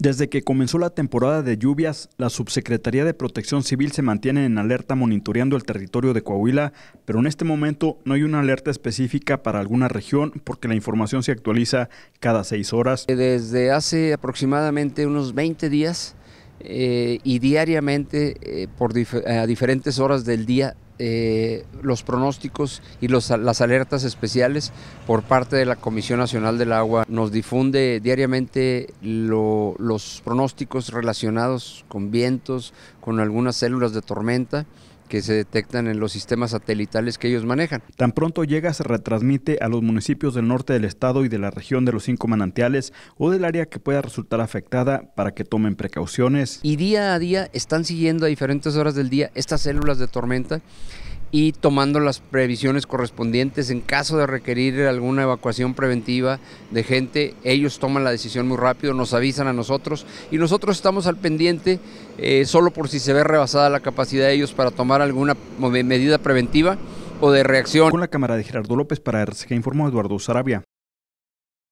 Desde que comenzó la temporada de lluvias, la Subsecretaría de Protección Civil se mantiene en alerta monitoreando el territorio de Coahuila, pero en este momento no hay una alerta específica para alguna región porque la información se actualiza cada seis horas. Eh, desde hace aproximadamente unos 20 días eh, y diariamente eh, por a diferentes horas del día eh, los pronósticos y las alertas especiales por parte de la Comisión Nacional del Agua. Nos difunde diariamente los pronósticos relacionados con vientos, con algunas células de tormenta que se detectan en los sistemas satelitales que ellos manejan. Tan pronto llega, se retransmite a los municipios del norte del estado y de la región de los cinco manantiales o del área que pueda resultar afectada para que tomen precauciones. Y día a día están siguiendo a diferentes horas del día estas células de tormenta y tomando las previsiones correspondientes. En caso de requerir alguna evacuación preventiva de gente, ellos toman la decisión muy rápido, nos avisan a nosotros y nosotros estamos al pendiente eh, solo por si se ve rebasada la capacidad de ellos para tomar alguna medida preventiva o de reacción. Con la cámara de Gerardo López para RCG informó Eduardo Sarabia.